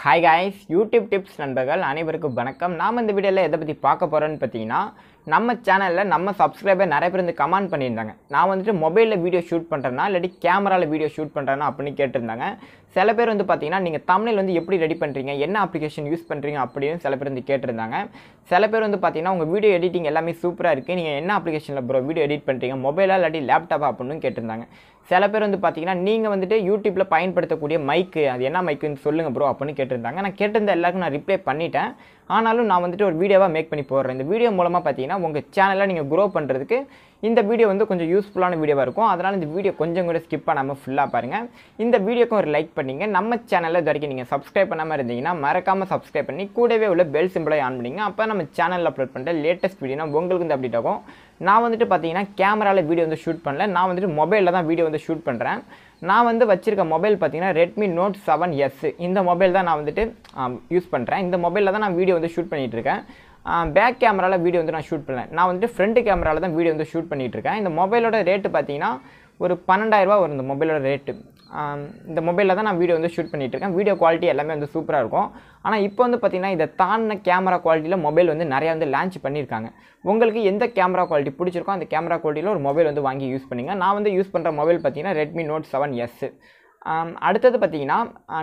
hi guys YouTube tips நண்பர்கள் அனைவருக்கும் வணக்கம் நாம் இந்த வீடியோவில் எதை பற்றி பார்க்க போகிறோன்னு பார்த்தீங்கன்னா நம்ம சேனலில் நம்ம சப்ஸ்கிரைபர் நிறைய பேர் வந்து கமெண்ட் பண்ணியிருந்தாங்க நான் வந்துட்டு மொபைலில் வீடியோ ஷூட் பண்ணுறேன்னா இல்லாட்டி கேமராவில் வீடியோ ஷூட் பண்ணுறேன்னா அப்படின்னு கேட்டிருந்தாங்க சில பேர் வந்து பார்த்தீங்கன்னா நீங்கள் தமிழில் வந்து எப்படி ரெடி பண்ணுறீங்க என்ன அப்ளிகேஷன் யூஸ் பண்ணுறீங்க அப்படின்னு சில பேர் வந்து கேட்டிருந்தாங்க சில பேர் வந்து பார்த்தீங்கன்னா உங்கள் வீடியோ எடிட்டிங் எல்லாமே சூப்பராக இருக்குது நீங்கள் என்ன அப்ளிகேஷனில் ப்ரோ வீடியோ எடிட் பண்ணுறீங்க மொபைலாக இல்லாட்டி லேப்டாப் அப்படின்னு கேட்டிருந்தாங்க சில பேர் வந்து பார்த்தீங்கன்னா நீங்கள் வந்துட்டு யூடியூப்பில் பயன்படுத்தக்கூடிய மைக்கு அது என்ன மைக்குன்னு சொல்லுங்கள் ப்ரோ அப்படின்னு கேட்டிருந்தாங்க நான் கேட்டிருந்த எல்லாருக்கும் நான் ரிப்ளை பண்ணிட்டேன் ஆனாலும் நான் வந்துட்டு ஒரு வீடியோவாக மேக் பண்ணி போடுறேன் இந்த வீடியோ மூலமாக பார்த்தீங்கன்னா பார்த்தீங்கன்னா உங்கள் சேனலில் நீங்கள் க்ரோ பண்ணுறதுக்கு இந்த வீடியோ வந்து கொஞ்சம் யூஸ்ஃபுல்லான வீடியோவாக இருக்கும் அதனால் இந்த வீடியோ கொஞ்சம் கூட ஸ்கிப் பண்ணாமல் ஃபுல்லாக பாருங்கள் இந்த வீடியோக்கும் ஒரு லைக் பண்ணிங்க நம்ம சேனலில் இது வரைக்கும் நீங்கள் சப்ஸ்கிரைப் பண்ணாமல் இருந்தீங்கன்னா மறக்காமல் சப்ஸ்கிரைப் பண்ணி கூடவே உள்ள பெல் சிம்பிளை ஆன் பண்ணிங்க அப்போ நம்ம சேனலில் அப்லோட் பண்ணுற லேட்டஸ்ட் வீடியோனா உங்களுக்கு வந்து அப்டேட் ஆகும் நான் வந்துட்டு பார்த்தீங்கன்னா கேமராவில் வீடியோ வந்து ஷூட் பண்ணல நான் வந்துட்டு மொபைலில் தான் வீடியோ வந்து ஷூட் பண்ணுறேன் நான் வந்து வச்சிருக்க மொபைல் பார்த்தீங்கன்னா ரெட்மி நோட் செவன் எஸ் இந்த மொபைல் தான் நான் வந்துட்டு யூஸ் பண்ணுறேன் இந்த மொபைலில் தான் நான் வீடியோ வந்து ஷூட் பண்ணிகிட்ருக்கேன் பேக் கேமராவில் வீடியோ வந்து நான் ஷூட் பண்ணேன் நான் வந்துட்டு ஃப்ரெண்டு கேமராவில் தான் வீடியோ வந்து ஷூட் பண்ணிகிட்ருக்கேன் இருக்கேன் இந்த மொபைலோட ரேட்டு பார்த்தீங்கன்னா ஒரு பன்னெண்டாயிரரூபா வரும் இந்த மொபைலோட ரேட்டு இந்த மொபைலில் தான் நான் வீடியோ வந்து ஷூட் இருக்கேன் வீடியோ குவாலிட்டி எல்லாமே வந்து சூப்பராக இருக்கும் ஆனால் இப்போ வந்து பார்த்திங்கன்னா இதை தாண்டின கேமரா குவாலிட்டியில் மொபைல் வந்து நிறையா வந்து லான்ச் பண்ணியிருக்காங்க உங்களுக்கு எந்த கேமரா குவாலிட்டி பிடிச்சிருக்கோ அந்த கேமரா குவாலிட்டியில் ஒரு மொபைல் வந்து வாங்கி யூஸ் பண்ணுங்கள் நான் வந்து யூஸ் பண்ணுற மொபைல் பார்த்திங்கன்னா ரெட்மி நோட் செவன் எஸ்ஸு அடுத்தது பார்த்தீங்கன்னா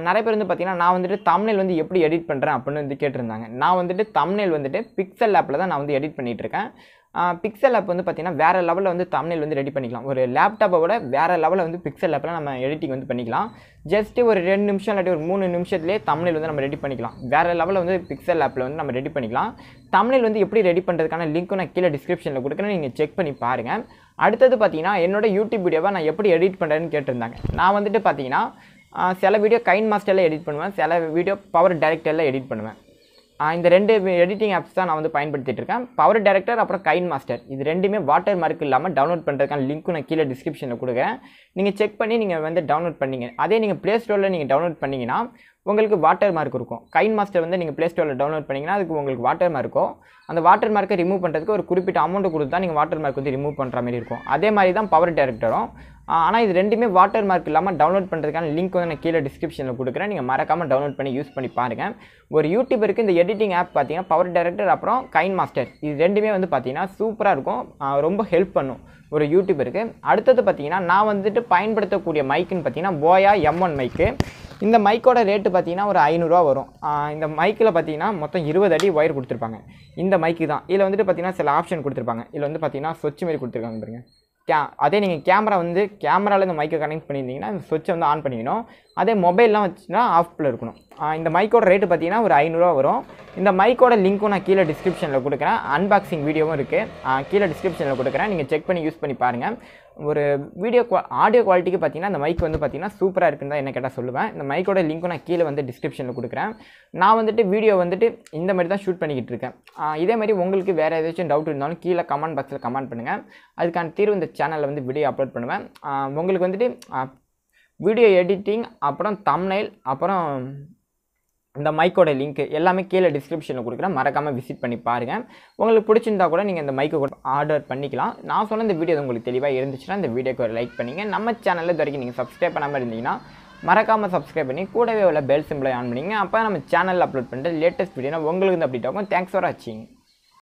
நிறைய பேர் வந்து பார்த்திங்கன்னா நான் வந்துட்டு தமிழ் வந்து எப்படி எடிட் பண்ணுறேன் அப்படின்னு வந்து கேட்டிருந்தாங்க நான் வந்துட்டு தமிழ் வந்துட்டு பிக்சல் ஆப்பில் தான் நான் வந்து எடிட் பண்ணிகிட்ருக்கேன் பிக்சல் ஆப் வந்து பார்த்திங்கன்னா வேறு லெவலில் வந்து தமிழில் வந்து ரெடி பண்ணிக்கலாம் ஒரு லேப்டாப்பை விட வேறு லெவலில் வந்து பிக்சல் ஆப்பில் நம்ம எடிட்டிங் வந்து பண்ணிக்கலாம் ஜஸ்ட்டு ஒரு ரெண்டு நிமிஷம் இல்லாட்டி ஒரு மூணு நிமிஷத்துலேயே தமிழில் வந்து நம்ம ரெடி பண்ணிக்கலாம் வேறு லெவலில் வந்து பிக்சல் ஆப்பில் வந்து நம்ம ரெடி பண்ணிக்கலாம் தமிழில் வந்து எப்படி ரெடி பண்ணுறதுக்கான லிங்க்கும் நான் கீழே டிஸ்கிரிப்ஷனில் கொடுக்குறேன் நீங்கள் செக் பண்ணி பாருங்கள் அடுத்தது பார்த்தீங்கன்னா என்னோடய யூடியூப் வீடியோவை நான் எப்படி எடிட் பண்ணுறேன்னு கேட்டிருந்தாங்க நான் வந்துட்டு பார்த்தீங்கன்னா சில வீடியோ கைன் மாஸ்டரில் எடிட் பண்ணுவேன் சில வீடியோ பவர் டைரக்டரில் எடிட் பண்ணுவேன் இந்த ரெண்டு எடிட்டிங் ஆப்ஸ் தான் நான் வந்து பயன்படுத்திட்டு இருக்கேன் பவர் டேரக்டர் அப்புறம் கைன் மாஸ்டர் இது ரெண்டுமே வாட்டர் மார்க் இல்லாமல் டவுன்லோட் பண்ணுறதுக்கான லிங்க்கும் நான் கீழே டிஸ்கிரிப்ஷனில் கொடுக்குறேன் நீங்கள் செக் பண்ணி நீங்கள் வந்து டவுன்லோட் பண்ணிங்க அதே நீங்கள் ப்ளே ஸ்டோரில் நீங்கள் டவுன்லோட் பண்ணிங்கன்னா உங்களுக்கு வாட்டர் மார்க் இருக்கும் கைன் மாஸ்டர் வந்து நீங்கள் ப்ளே ஸ்டோரில் டவுன்லோட் பண்ணிங்கன்னா அதுக்கு உங்களுக்கு வாட்டர் மார்க் இருக்கும் அந்த வாட்டர் மார்க்கை ரிமூவ் பண்ணுறதுக்கு ஒரு குறிப்பிட்ட அமௌண்ட் கொடுத்து தான் நீங்கள் வாட்டர் மார்க் வந்து ரிமூவ் பண்ணுற மாதிரி இருக்கும் அதே மாதிரி தான் பவர் டேரக்டரும் ஆனால் இது ரெண்டுமே வாட்டர் மார்க் இல்லாமல் டவுன்லோட் பண்ணுறதுக்கான லிங்க் வந்து நான் கீழே டிஸ்கிரிப்ஷனில் கொடுக்குறேன் நீங்கள் மறக்காமல் டவுன்லோட் பண்ணி யூஸ் பண்ணி பாருங்கள் ஒரு யூடியூபருக்கு இந்த எடிட்டிங் ஆப் பார்த்தீங்கன்னா பவர் டேரக்டர் அப்புறம் கைன் மாஸ்டர் இது ரெண்டுமே வந்து பார்த்தீங்கன்னா சூப்பராக இருக்கும் ரொம்ப ஹெல்ப் பண்ணும் ஒரு யூடியூபருக்கு அடுத்தது பார்த்தீங்கன்னா நான் வந்துட்டு பயன்படுத்தக்கூடிய மைக்குன்னு பார்த்தீங்கன்னா போயா எம் ஒன் மைக்கு இந்த மைக்கோட ரேட்டு பார்த்தீங்கன்னா ஒரு ஐநூறுரூவா வரும் இந்த மைக்கில் பார்த்தீங்கன்னா மொத்தம் இருபது அடி ஒயர் கொடுத்துருப்பாங்க இந்த மைக்கு தான் இதில் வந்துட்டு பார்த்தீங்கன்னா சில ஆப்ஷன் கொடுத்துருப்பாங்க இதில் வந்து பார்த்தீங்கன்னா சொச்சு மாரி கொடுத்துருக்காங்க பாருங்கள் கே அதே நீங்கள் கேமரா வந்து கேமராவில் இந்த மைக்கை கனெக்ட் பண்ணியிருந்தீங்கன்னா இந்த சுவிட்சை வந்து ஆன் பண்ணிக்கணும் அதே மொபைல்லாம் வச்சுன்னா ஆஃபில் இருக்கணும் இந்த மைக்கோட ரேட்டு பார்த்தீங்கன்னா ஒரு ஐநூறுரூவா வரும் இந்த மைக்கோட லிங்க்கும் நான் கீழே டிஸ்கிரிப்ஷனில் கொடுக்குறேன் அன்பாக்சிங் வீடியோவும் இருக்குது கீழே டிஸ்கிரிப்ஷனில் கொடுக்குறேன் நீங்கள் செக் பண்ணி யூஸ் பண்ணி பாருங்கள் ஒரு வீடியோ குவா ஆடியோ குவாலிட்டிக்கு பார்த்தீங்கன்னா இந்த மைக் வந்து பார்த்தீங்கன்னா சூப்பராக இருக்குன்னு தான் என்ன கேட்டால் சொல்லுவேன் இந்த மைக்கோட லிங்க்கும் நான் கீழே வந்து டிஸ்கிரிப்ஷனில் கொடுக்குறேன் நான் வந்துட்டு வீடியோ வந்துட்டு இந்த மாதிரி தான் ஷூட் பண்ணிக்கிட்டு இருக்கேன் இதே மாதிரி உங்களுக்கு வேறு ஏதாச்சும் டவுட் இருந்தாலும் கீழே கமெண்ட் பாக்ஸில் கமெண்ட் பண்ணுங்கள் அதுக்கான தீர்வு இந்த சேனலில் வந்து வீடியோ அப்லோட் பண்ணுவேன் உங்களுக்கு வந்துட்டு வீடியோ எடிட்டிங் அப்புறம் தம்னைல் அப்புறம் இந்த மைக்கோட லிங்க் எல்லாமே கீழே டிஸ்கிரிப்ஷனில் கொடுக்குறேன் மறக்காமல் விசிட் பண்ணி பாருங்கள் உங்களுக்கு பிடிச்சிருந்தா கூட நீங்கள் இந்த மைக்கை கூட ஆர்டர் பண்ணிக்கலாம் நான் சொன்ன இந்த வீடியோ உங்களுக்கு தெளிவாக இருந்துச்சுன்னா இந்த வீடியோக்கு ஒரு லைக் பண்ணிங்க நம்ம சேனலில் இது வரைக்கும் நீங்கள் சப்ஸ்கிரைப் பண்ணாமல் இருந்தீங்கன்னா மறக்காமல் சப்ஸ்கிரைப் பண்ணி கூடவே உள்ள பெல் சிம்பிளை ஆன் பண்ணிங்க அப்போ நம்ம சேனலில் அப்லோட் பண்ணுற லேட்டஸ்ட் வீடியோனா உங்களுக்கு இந்த அப்டேட் ஆகும் தேங்க்ஸ் ஃபார் வாட்சிங்